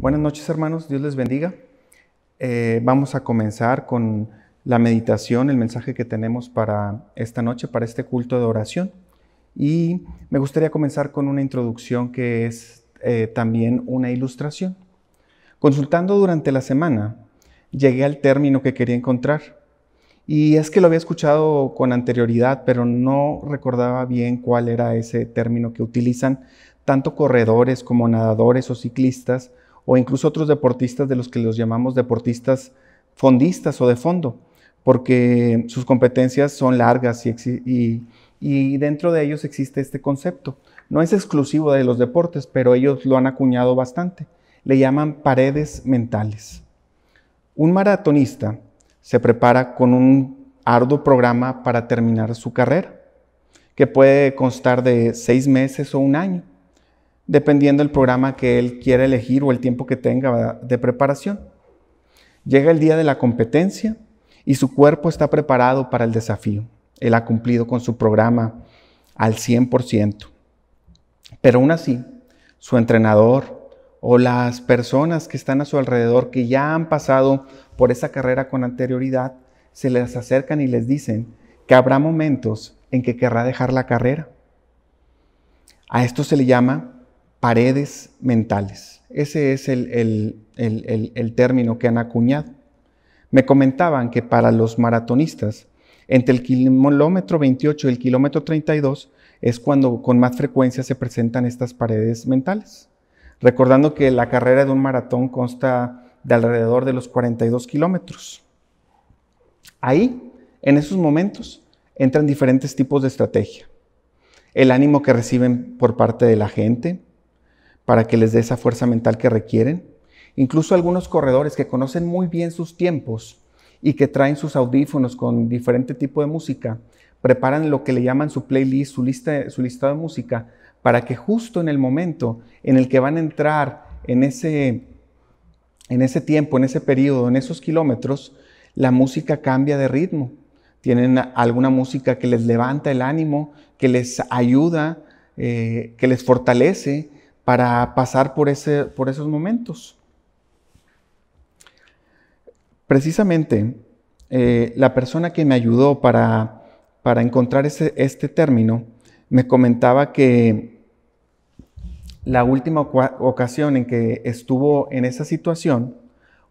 Buenas noches hermanos, Dios les bendiga. Eh, vamos a comenzar con la meditación, el mensaje que tenemos para esta noche, para este culto de oración. Y me gustaría comenzar con una introducción que es eh, también una ilustración. Consultando durante la semana, llegué al término que quería encontrar. Y es que lo había escuchado con anterioridad, pero no recordaba bien cuál era ese término que utilizan tanto corredores como nadadores o ciclistas o incluso otros deportistas de los que los llamamos deportistas fondistas o de fondo, porque sus competencias son largas y, y dentro de ellos existe este concepto. No es exclusivo de los deportes, pero ellos lo han acuñado bastante. Le llaman paredes mentales. Un maratonista se prepara con un arduo programa para terminar su carrera, que puede constar de seis meses o un año dependiendo del programa que él quiera elegir o el tiempo que tenga de preparación. Llega el día de la competencia y su cuerpo está preparado para el desafío. Él ha cumplido con su programa al 100%. Pero aún así, su entrenador o las personas que están a su alrededor que ya han pasado por esa carrera con anterioridad, se les acercan y les dicen que habrá momentos en que querrá dejar la carrera. A esto se le llama paredes mentales. Ese es el, término que han acuñado. Me comentaban que para los maratonistas, entre el kilómetro 28 y el kilómetro 32 es cuando con más frecuencia se presentan estas paredes mentales. Recordando que la carrera de un maratón consta de alrededor de los 42 kilómetros. Ahí, en esos momentos, entran diferentes tipos de estrategia. El ánimo que reciben por parte de la gente, para que les dé esa fuerza mental que requieren. Incluso algunos corredores que conocen muy bien sus tiempos y que traen sus audífonos con diferente tipo de música, preparan lo que le llaman su playlist, su lista, su listado de música, para que justo en el momento en el que van a entrar en ese, en ese tiempo, en ese periodo, en esos kilómetros, la música cambia de ritmo. Tienen alguna música que les levanta el ánimo, que les ayuda, eh, que les fortalece para pasar por, ese, por esos momentos. Precisamente, eh, la persona que me ayudó para, encontrar este término me comentaba que la última ocasión en que estuvo en esa situación,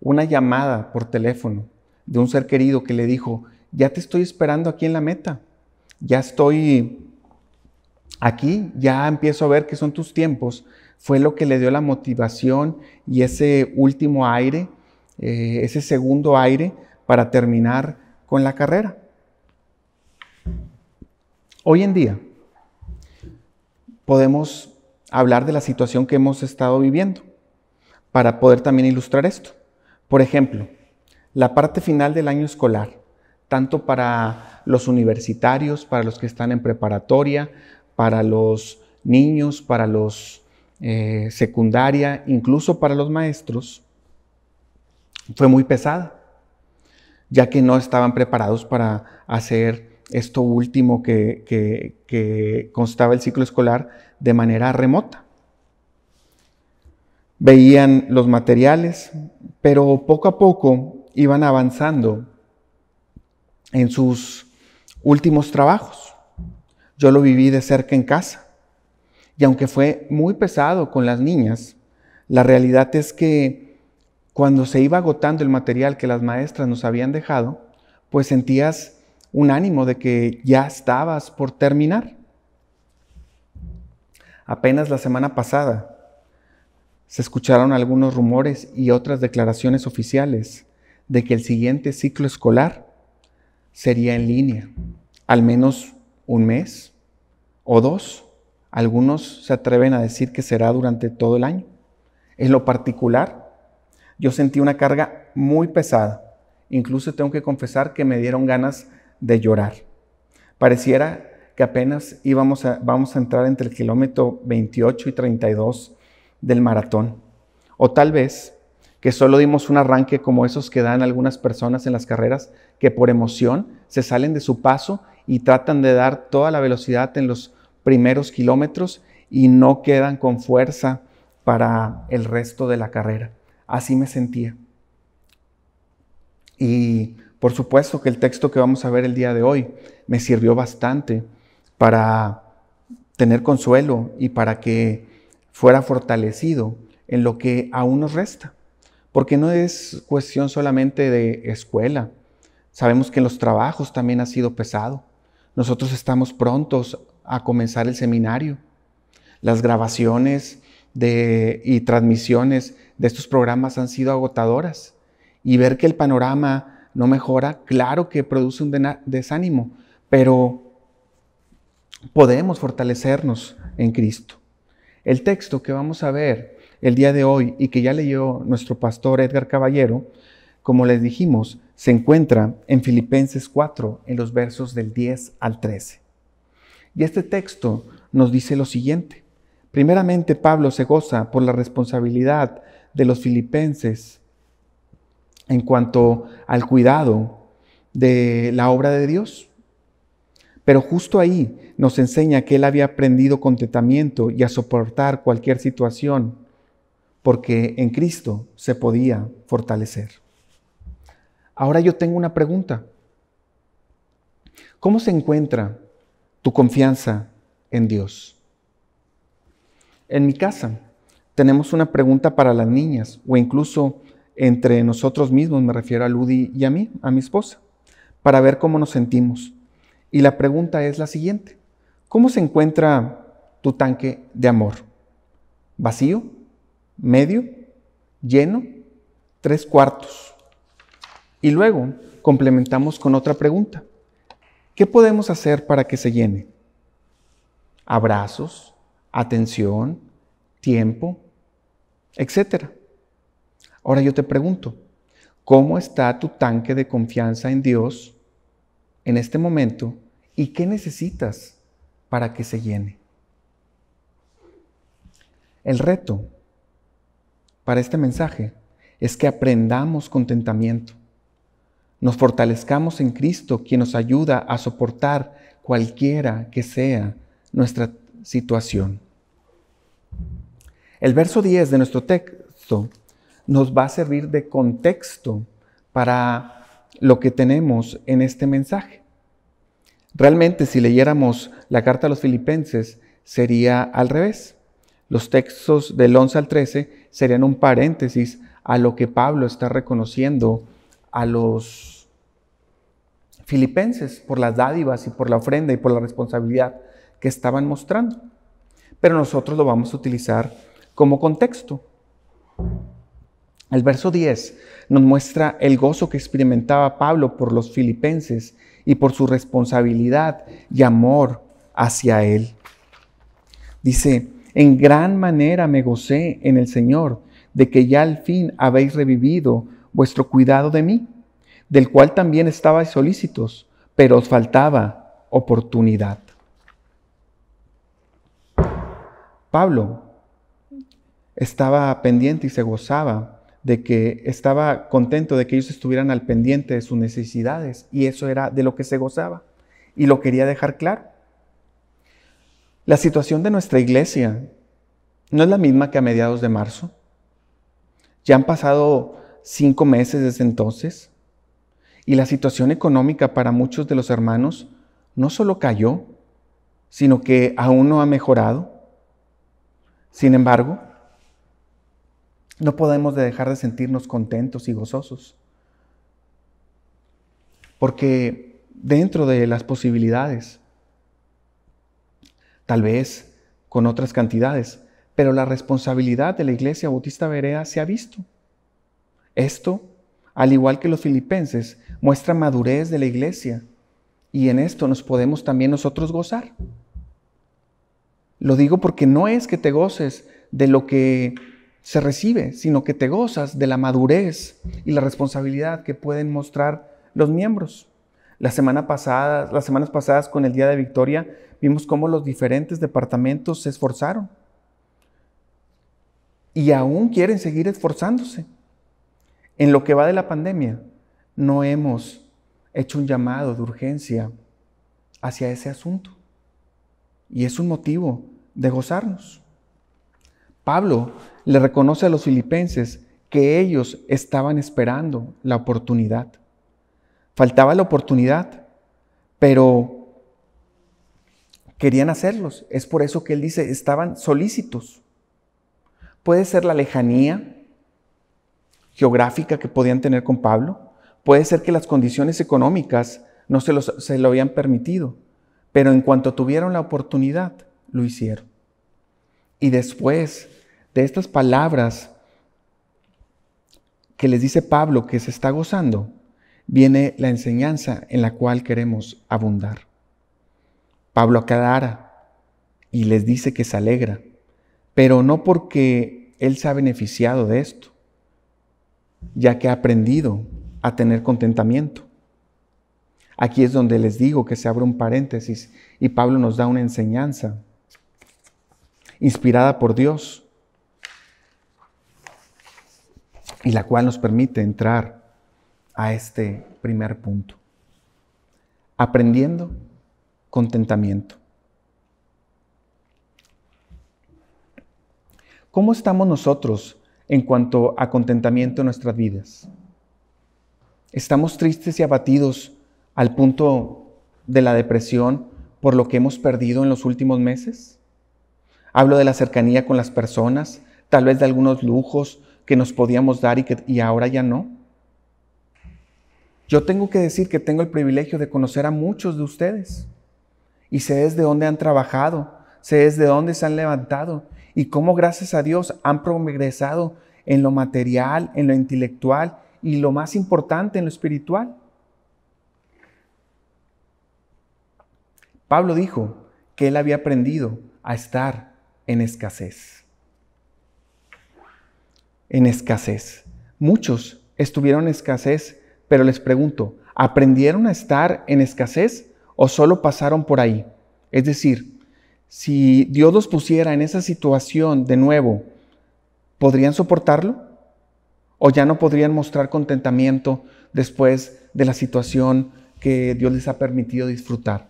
una llamada por teléfono de un ser querido que le dijo, ya te estoy esperando aquí en la meta, ya estoy aquí, ya empiezo a ver que son tus tiempos, fue lo que le dio la motivación y ese último aire, eh, ese segundo aire para terminar con la carrera. Hoy en día podemos hablar de la situación que hemos estado viviendo para poder también ilustrar esto. Por ejemplo, la parte final del año escolar, tanto para los universitarios, para los que están en preparatoria, para los niños, para los eh, secundaria, incluso para los maestros, fue muy pesada, ya que no estaban preparados para hacer esto último que constaba el ciclo escolar de manera remota. Veían los materiales, pero poco a poco iban avanzando en sus últimos trabajos. Yo lo viví de cerca en casa. Y aunque fue muy pesado con las niñas, la realidad es que cuando se iba agotando el material que las maestras nos habían dejado, pues sentías un ánimo de que ya estabas por terminar. Apenas la semana pasada se escucharon algunos rumores y otras declaraciones oficiales de que el siguiente ciclo escolar sería en línea, al menos un mes o dos. Algunos se atreven a decir que será durante todo el año. En lo particular, yo sentí una carga muy pesada. Incluso tengo que confesar que me dieron ganas de llorar. Pareciera que apenas íbamos a, a entrar entre el kilómetro 28 y 32 del maratón. O tal vez que solo dimos un arranque como esos que dan algunas personas en las carreras que por emoción se salen de su paso y tratan de dar toda la velocidad en los primeros kilómetros y no quedan con fuerza para el resto de la carrera. Así me sentía. Y por supuesto que el texto que vamos a ver el día de hoy me sirvió bastante para tener consuelo y para que fuera fortalecido en lo que aún nos resta. Porque no es cuestión solamente de escuela. Sabemos que en los trabajos también ha sido pesado. Nosotros estamos prontos a comenzar el seminario. Las grabaciones y transmisiones de estos programas han sido agotadoras y ver que el panorama no mejora, claro que produce un desánimo, pero podemos fortalecernos en Cristo. El texto que vamos a ver el día de hoy y que ya leyó nuestro pastor Edgar Caballero, como les dijimos, se encuentra en Filipenses 4, en los versos del 10 al 13. Y este texto nos dice lo siguiente. Primeramente, Pablo se goza por la responsabilidad de los filipenses en cuanto al cuidado de la obra de Dios. Pero justo ahí nos enseña que él había aprendido contentamiento y a soportar cualquier situación, porque en Cristo se podía fortalecer. Ahora yo tengo una pregunta. ¿Cómo se encuentra tu confianza en Dios. En mi casa tenemos una pregunta para las niñas o incluso entre nosotros mismos, me refiero a Ludi y a mí, a mi esposa, para ver cómo nos sentimos. Y la pregunta es la siguiente. ¿Cómo se encuentra tu tanque de amor? ¿Vacío? ¿Medio? ¿Lleno? ¿Tres cuartos? Y luego complementamos con otra pregunta. ¿Qué podemos hacer para que se llene? Abrazos, atención, tiempo, etc. Ahora yo te pregunto, ¿cómo está tu tanque de confianza en Dios en este momento y qué necesitas para que se llene? El reto para este mensaje es que aprendamos contentamiento. Nos fortalezcamos en Cristo, quien nos ayuda a soportar cualquiera que sea nuestra situación. El verso 10 de nuestro texto nos va a servir de contexto para lo que tenemos en este mensaje. Realmente si leyéramos la carta a los filipenses sería al revés. Los textos del 11 al 13 serían un paréntesis a lo que Pablo está reconociendo a los filipenses por las dádivas y por la ofrenda y por la responsabilidad que estaban mostrando. Pero nosotros lo vamos a utilizar como contexto. El verso 10 nos muestra el gozo que experimentaba Pablo por los filipenses y por su responsabilidad y amor hacia él. Dice, en gran manera me gocé en el Señor de que ya al fin habéis revivido vuestro cuidado de mí, del cual también estabais solícitos, pero os faltaba oportunidad. Pablo estaba pendiente y se gozaba de que estaba contento de que ellos estuvieran al pendiente de sus necesidades y eso era de lo que se gozaba y lo quería dejar claro. La situación de nuestra iglesia no es la misma que a mediados de marzo. Ya han pasado cinco meses desde entonces y la situación económica para muchos de los hermanos no solo cayó, sino que aún no ha mejorado. Sin embargo, no podemos dejar de sentirnos contentos y gozosos, porque dentro de las posibilidades, tal vez con otras cantidades, pero la responsabilidad de la Iglesia Bautista Berea se ha visto. Esto, al igual que los filipenses, muestra madurez de la iglesia y en esto nos podemos también nosotros gozar. Lo digo porque no es que te goces de lo que se recibe, sino que te gozas de la madurez y la responsabilidad que pueden mostrar los miembros. La semana pasada, las semanas pasadas con el Día de Victoria vimos cómo los diferentes departamentos se esforzaron y aún quieren seguir esforzándose. En lo que va de la pandemia, no hemos hecho un llamado de urgencia hacia ese asunto. Y es un motivo de gozarnos. Pablo le reconoce a los filipenses que ellos estaban esperando la oportunidad. Faltaba la oportunidad, pero querían hacerlos. Es por eso que él dice, estaban solícitos. Puede ser la lejanía, geográfica que podían tener con Pablo. Puede ser que las condiciones económicas no se, se lo habían permitido, pero en cuanto tuvieron la oportunidad, lo hicieron. Y después de estas palabras que les dice Pablo que se está gozando, viene la enseñanza en la cual queremos abundar. Pablo aclara y les dice que se alegra, pero no porque él se ha beneficiado de esto, ya que ha aprendido a tener contentamiento. Aquí es donde les digo que se abre un paréntesis y Pablo nos da una enseñanza inspirada por Dios y la cual nos permite entrar a este primer punto. Aprendiendo contentamiento. ¿Cómo estamos nosotros en cuanto a contentamiento en nuestras vidas. Estamos tristes y abatidos al punto de la depresión por lo que hemos perdido en los últimos meses. Hablo de la cercanía con las personas, tal vez de algunos lujos que nos podíamos dar y que y ahora ya no. Yo tengo que decir que tengo el privilegio de conocer a muchos de ustedes y sé desde dónde han trabajado, sé desde dónde se han levantado y cómo gracias a Dios han progresado en lo material, en lo intelectual y lo más importante, en lo espiritual. Pablo dijo que él había aprendido a estar en escasez. En escasez. Muchos estuvieron en escasez, pero les pregunto, ¿aprendieron a estar en escasez o solo pasaron por ahí? Es decir, si Dios los pusiera en esa situación de nuevo, ¿podrían soportarlo? ¿O ya no podrían mostrar contentamiento después de la situación que Dios les ha permitido disfrutar?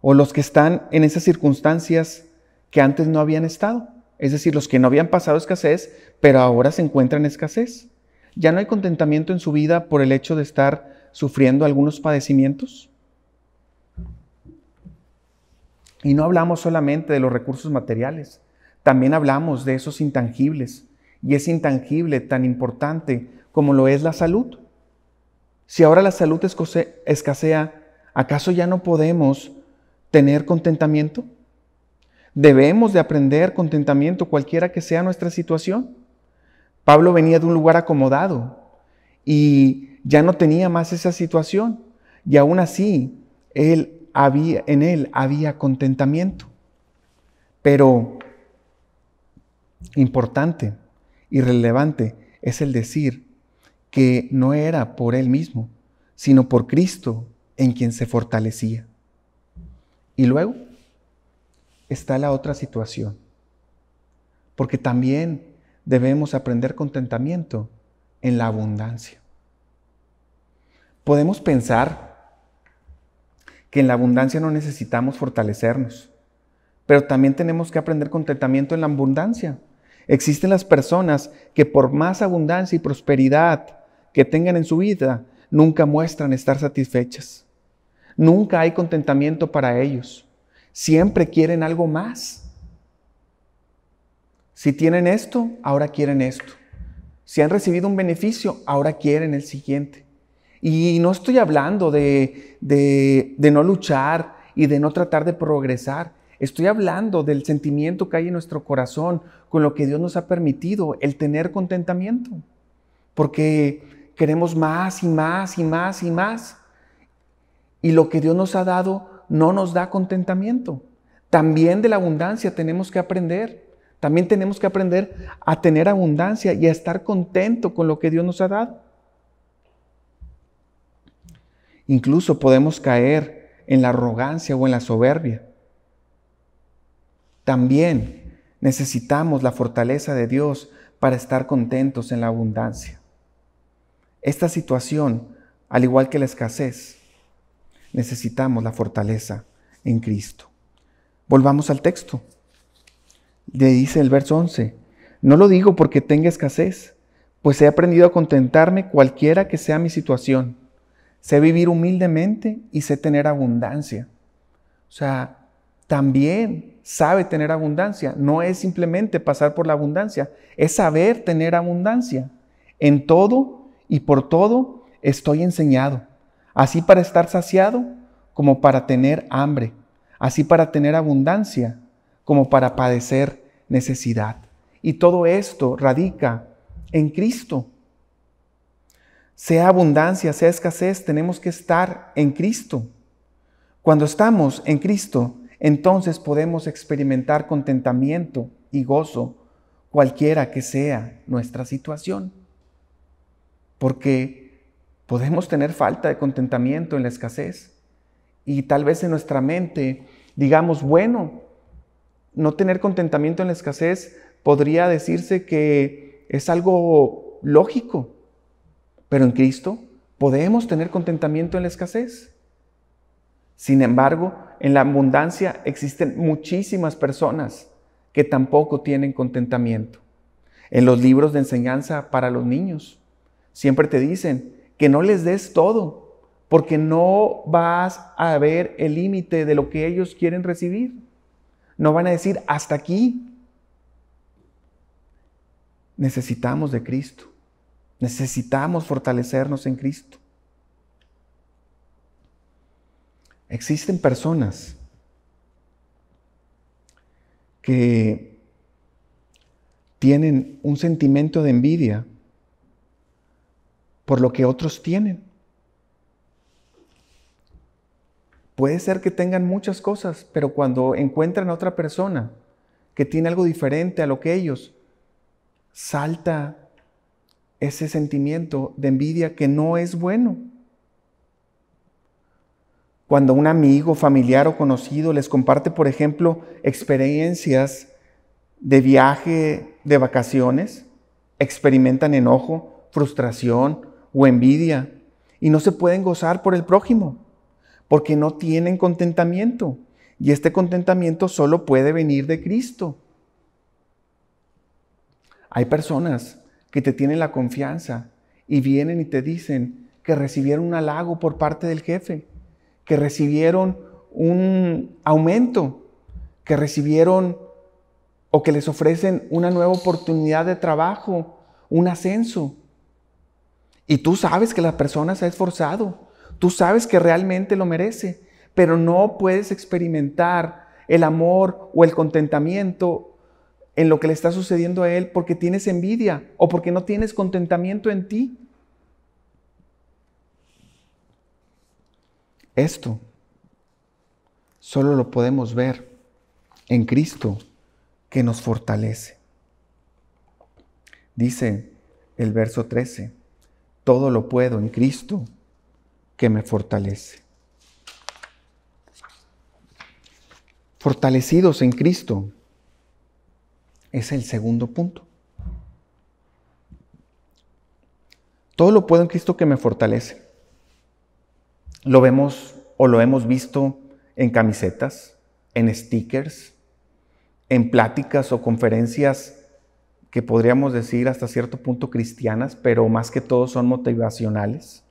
¿O los que están en esas circunstancias que antes no habían estado? Es decir, los que no habían pasado escasez, pero ahora se encuentran en escasez. ¿Ya no hay contentamiento en su vida por el hecho de estar sufriendo algunos padecimientos? Y no hablamos solamente de los recursos materiales, también hablamos de esos intangibles. Y es intangible tan importante como lo es la salud. Si ahora la salud escasea, ¿acaso ya no podemos tener contentamiento? Debemos de aprender contentamiento cualquiera que sea nuestra situación. Pablo venía de un lugar acomodado y ya no tenía más esa situación. Y aún así, él en él había contentamiento. Pero importante y relevante es el decir que no era por él mismo, sino por Cristo en quien se fortalecía. Y luego está la otra situación, porque también debemos aprender contentamiento en la abundancia. Podemos pensar en la abundancia no necesitamos fortalecernos. Pero también tenemos que aprender contentamiento en la abundancia. Existen las personas que por más abundancia y prosperidad que tengan en su vida, nunca muestran estar satisfechas. Nunca hay contentamiento para ellos. Siempre quieren algo más. Si tienen esto, ahora quieren esto. Si han recibido un beneficio, ahora quieren el siguiente. Y no estoy hablando de, no luchar y de no tratar de progresar. Estoy hablando del sentimiento que hay en nuestro corazón con lo que Dios nos ha permitido, el tener contentamiento. Porque queremos más y más y más y más. Y lo que Dios nos ha dado no nos da contentamiento. También de la abundancia tenemos que aprender. También tenemos que aprender a tener abundancia y a estar contento con lo que Dios nos ha dado. Incluso podemos caer en la arrogancia o en la soberbia. También necesitamos la fortaleza de Dios para estar contentos en la abundancia. Esta situación, al igual que la escasez, necesitamos la fortaleza en Cristo. Volvamos al texto. Le dice el verso 11, no lo digo porque tenga escasez, pues he aprendido a contentarme cualquiera que sea mi situación sé vivir humildemente y sé tener abundancia. O sea, también sabe tener abundancia. No es simplemente pasar por la abundancia, es saber tener abundancia. En todo y por todo estoy enseñado. Así para estar saciado como para tener hambre. Así para tener abundancia como para padecer necesidad. Y todo esto radica en Cristo sea abundancia, sea escasez, tenemos que estar en Cristo. Cuando estamos en Cristo, entonces podemos experimentar contentamiento y gozo, cualquiera que sea nuestra situación. Porque podemos tener falta de contentamiento en la escasez y tal vez en nuestra mente digamos, bueno, no tener contentamiento en la escasez podría decirse que es algo lógico, pero en Cristo podemos tener contentamiento en la escasez. Sin embargo, en la abundancia existen muchísimas personas que tampoco tienen contentamiento. En los libros de enseñanza para los niños, siempre te dicen que no les des todo, porque no vas a ver el límite de lo que ellos quieren recibir. No van a decir, hasta aquí. Necesitamos de Cristo Necesitamos fortalecernos en Cristo. Existen personas que tienen un sentimiento de envidia por lo que otros tienen. Puede ser que tengan muchas cosas, pero cuando encuentran a otra persona que tiene algo diferente a lo que ellos, salta ese sentimiento de envidia que no es bueno. Cuando un amigo, familiar o conocido les comparte, por ejemplo, experiencias de viaje, de vacaciones, experimentan enojo, frustración o envidia y no se pueden gozar por el prójimo porque no tienen contentamiento. Y este contentamiento solo puede venir de Cristo. Hay personas que te tienen la confianza y vienen y te dicen que recibieron un halago por parte del jefe, que recibieron un aumento, que recibieron o que les ofrecen una nueva oportunidad de trabajo, un ascenso. Y tú sabes que la persona se ha esforzado, tú sabes que realmente lo merece, pero no puedes experimentar el amor o el contentamiento en lo que le está sucediendo a él porque tienes envidia o porque no tienes contentamiento en ti. Esto solo lo podemos ver en Cristo que nos fortalece. Dice el verso 13, todo lo puedo en Cristo que me fortalece. Fortalecidos en Cristo es el segundo punto. Todo lo puedo en Cristo que me fortalece. Lo vemos o lo hemos visto en camisetas, en stickers, en pláticas o conferencias que podríamos decir hasta cierto punto cristianas, pero más que todo son motivacionales.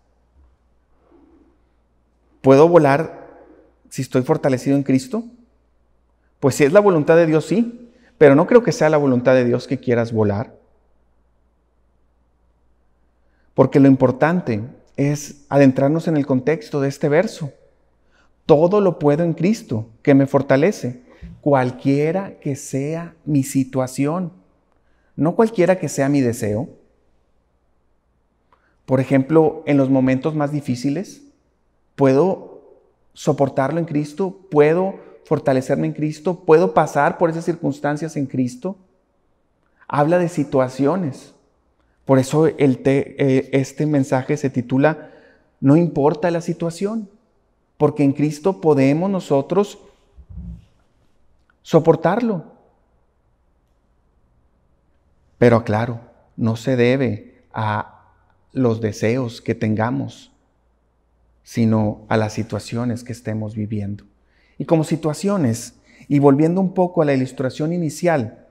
¿Puedo volar si estoy fortalecido en Cristo? Pues si es la voluntad de Dios, sí. Pero no creo que sea la voluntad de Dios que quieras volar. Porque lo importante es adentrarnos en el contexto de este verso. Todo lo puedo en Cristo que me fortalece, cualquiera que sea mi situación, no cualquiera que sea mi deseo. Por ejemplo, en los momentos más difíciles, puedo soportarlo en Cristo, puedo fortalecerme en Cristo, puedo pasar por esas circunstancias en Cristo. Habla de situaciones. Por eso el eh, este mensaje se titula No importa la situación, porque en Cristo podemos nosotros soportarlo. Pero claro, no se debe a los deseos que tengamos, sino a las situaciones que estemos viviendo y como situaciones. Y volviendo un poco a la ilustración inicial,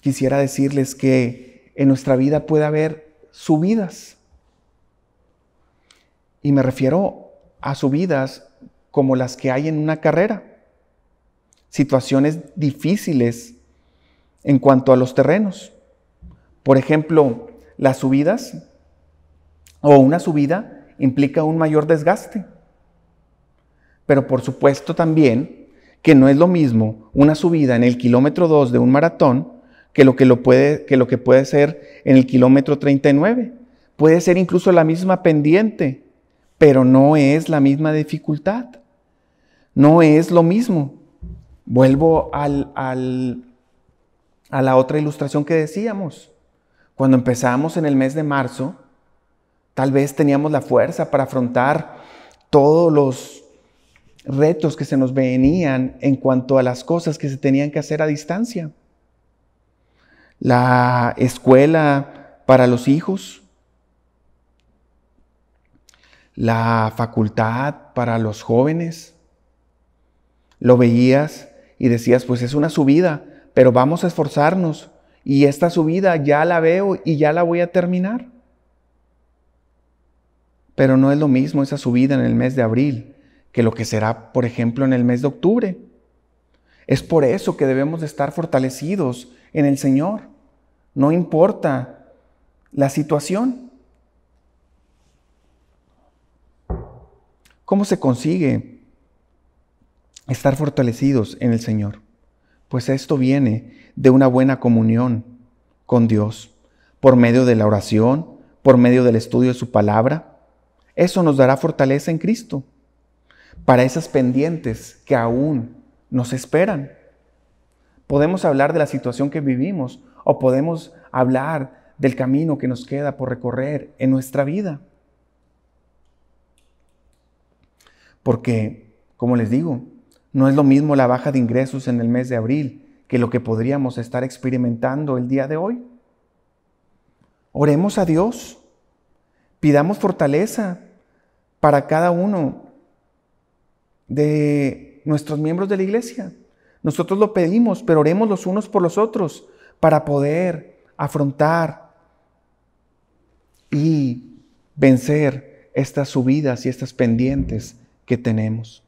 quisiera decirles que en nuestra vida puede haber subidas. Y me refiero a subidas como las que hay en una carrera, situaciones difíciles en cuanto a los terrenos. Por ejemplo, las subidas o una subida implica un mayor desgaste pero por supuesto también que no es lo mismo una subida en el kilómetro 2 de un maratón que lo que, lo puede, que lo que puede ser en el kilómetro 39. Puede ser incluso la misma pendiente, pero no es la misma dificultad. No es lo mismo. Vuelvo al, a la otra ilustración que decíamos. Cuando empezamos en el mes de marzo, tal vez teníamos la fuerza para afrontar todos los retos que se nos venían en cuanto a las cosas que se tenían que hacer a distancia. La escuela para los hijos, la facultad para los jóvenes. Lo veías y decías, pues es una subida, pero vamos a esforzarnos. Y esta subida ya la veo y ya la voy a terminar. Pero no es lo mismo esa subida en el mes de abril que lo que será, por ejemplo, en el mes de octubre. Es por eso que debemos estar fortalecidos en el Señor. No importa la situación. ¿Cómo se consigue estar fortalecidos en el Señor? Pues esto viene de una buena comunión con Dios, por medio de la oración, por medio del estudio de su palabra. Eso nos dará fortaleza en Cristo para esas pendientes que aún nos esperan. Podemos hablar de la situación que vivimos o podemos hablar del camino que nos queda por recorrer en nuestra vida. Porque, como les digo, no es lo mismo la baja de ingresos en el mes de abril que lo que podríamos estar experimentando el día de hoy. Oremos a Dios, pidamos fortaleza para cada uno de nuestros miembros de la iglesia. Nosotros lo pedimos, pero oremos los unos por los otros para poder afrontar y vencer estas subidas y estas pendientes que tenemos.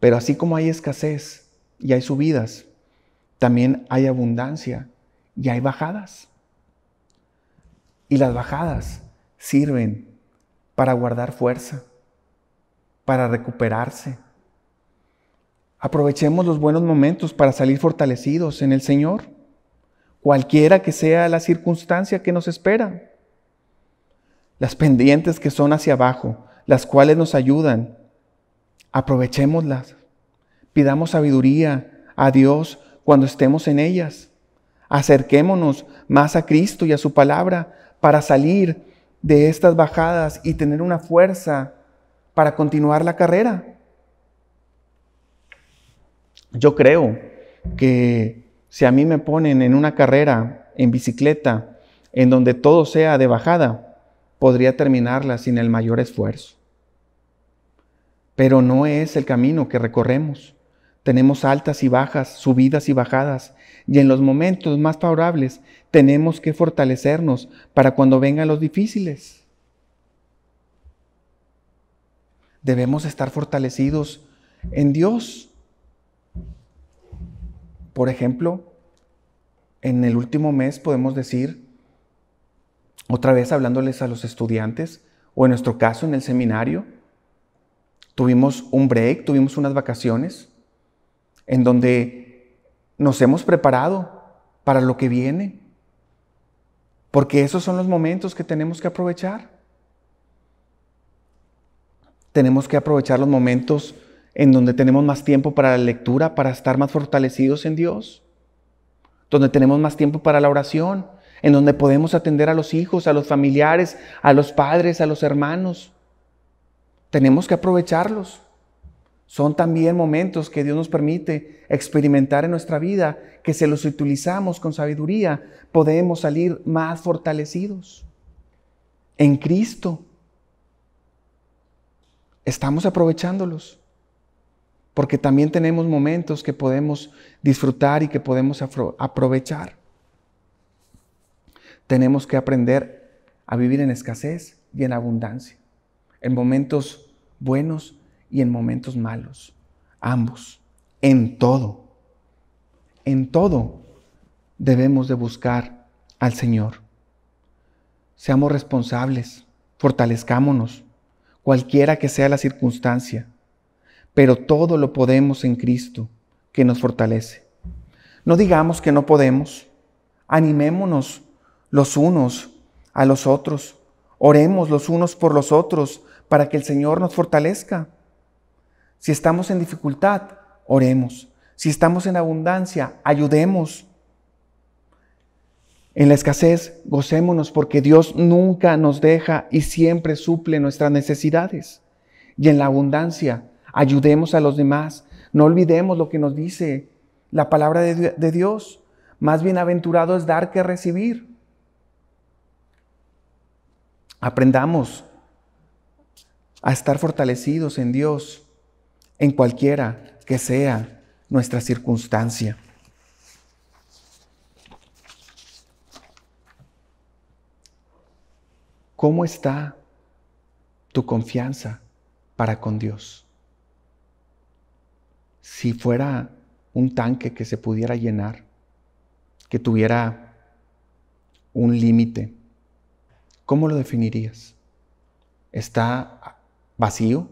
Pero así como hay escasez y hay subidas, también hay abundancia y hay bajadas. Y las bajadas sirven para guardar fuerza, para recuperarse, Aprovechemos los buenos momentos para salir fortalecidos en el Señor, cualquiera que sea la circunstancia que nos espera. Las pendientes que son hacia abajo, las cuales nos ayudan, aprovechémoslas. Pidamos sabiduría a Dios cuando estemos en ellas. Acerquémonos más a Cristo y a su palabra para salir de estas bajadas y tener una fuerza para continuar la carrera. Yo creo que si a mí me ponen en una carrera en bicicleta en donde todo sea de bajada, podría terminarla sin el mayor esfuerzo. Pero no es el camino que recorremos. Tenemos altas y bajas, subidas y bajadas, y en los momentos más favorables tenemos que fortalecernos para cuando vengan los difíciles. Debemos estar fortalecidos en Dios por ejemplo, en el último mes podemos decir, otra vez hablándoles a los estudiantes, o en nuestro caso en el seminario, tuvimos un break, tuvimos unas vacaciones, en donde nos hemos preparado para lo que viene, porque esos son los momentos que tenemos que aprovechar. Tenemos que aprovechar los momentos en donde tenemos más tiempo para la lectura, para estar más fortalecidos en Dios, donde tenemos más tiempo para la oración, en donde podemos atender a los hijos, a los familiares, a los padres, a los hermanos. Tenemos que aprovecharlos. Son también momentos que Dios nos permite experimentar en nuestra vida, que si los utilizamos con sabiduría, podemos salir más fortalecidos. En Cristo estamos aprovechándolos porque también tenemos momentos que podemos disfrutar y que podemos aprovechar. Tenemos que aprender a vivir en escasez y en abundancia, en momentos buenos y en momentos malos, ambos, en todo, en todo debemos de buscar al Señor. Seamos responsables, fortalezcámonos, cualquiera que sea la circunstancia pero todo lo podemos en Cristo que nos fortalece. No digamos que no podemos, animémonos los unos a los otros, oremos los unos por los otros para que el Señor nos fortalezca. Si estamos en dificultad, oremos. Si estamos en abundancia, ayudemos. En la escasez, gocémonos porque Dios nunca nos deja y siempre suple nuestras necesidades. Y en la abundancia, ayudemos a los demás, no olvidemos lo que nos dice la palabra de, Dios. Más bienaventurado es dar que recibir. Aprendamos a estar fortalecidos en Dios, en cualquiera que sea nuestra circunstancia. ¿Cómo está tu confianza para con Dios? si fuera un tanque que se pudiera llenar, que tuviera un límite, ¿cómo lo definirías? ¿Está vacío?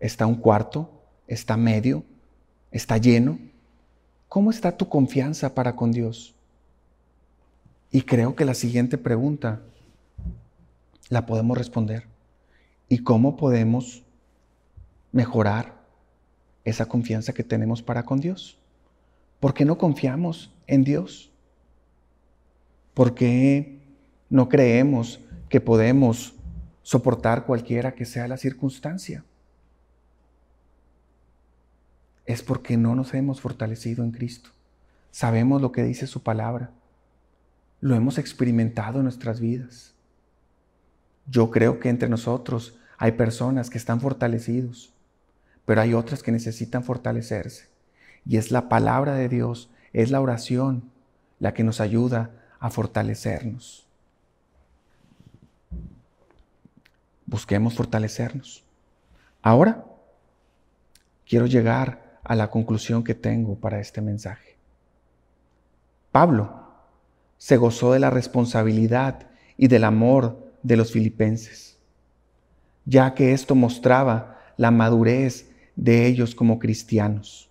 ¿Está un cuarto? ¿Está medio? ¿Está lleno? ¿Cómo está tu confianza para con Dios? Y creo que la siguiente pregunta la podemos responder. ¿Y cómo podemos mejorar esa confianza que tenemos para con Dios? ¿Por qué no confiamos en Dios? ¿Por qué no creemos que podemos soportar cualquiera que sea la circunstancia? Es porque no nos hemos fortalecido en Cristo. Sabemos lo que dice su palabra. Lo hemos experimentado en nuestras vidas. Yo creo que entre nosotros hay personas que están fortalecidos, pero hay otras que necesitan fortalecerse. Y es la palabra de Dios, es la oración la que nos ayuda a fortalecernos. Busquemos fortalecernos. Ahora quiero llegar a la conclusión que tengo para este mensaje. Pablo se gozó de la responsabilidad y del amor de los filipenses, ya que esto mostraba la madurez de ellos como cristianos.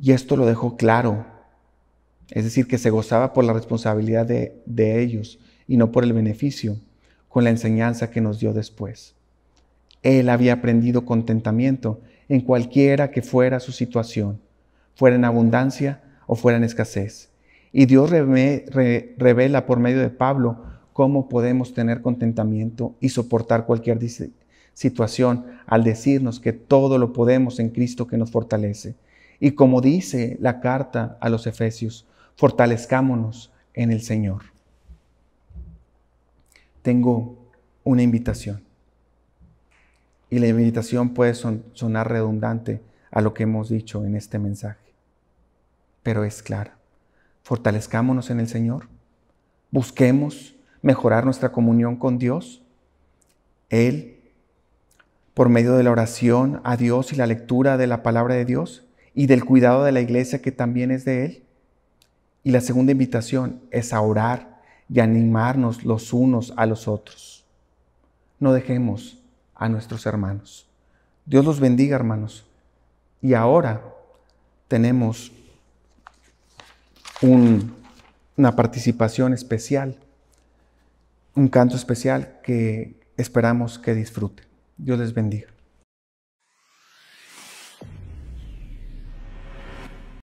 Y esto lo dejó claro, es decir, que se gozaba por la responsabilidad de, ellos y no por el beneficio, con la enseñanza que nos dio después. Él había aprendido contentamiento en cualquiera que fuera su situación, fuera en abundancia o fuera en escasez. Y Dios revela por medio de Pablo cómo podemos tener contentamiento y soportar cualquier situación al decirnos que todo lo podemos en Cristo que nos fortalece. Y como dice la carta a los Efesios, fortalezcámonos en el Señor. Tengo una invitación. Y la invitación puede sonar redundante a lo que hemos dicho en este mensaje, pero es clara. Fortalezcámonos en el Señor, busquemos mejorar nuestra comunión con Dios. Él por medio de la oración a Dios y la lectura de la palabra de Dios y del cuidado de la iglesia que también es de Él. Y la segunda invitación es a orar y animarnos los unos a los otros. No dejemos a nuestros hermanos. Dios los bendiga, hermanos. Y ahora tenemos una participación especial, un canto especial que esperamos que disfruten. Dios les bendiga.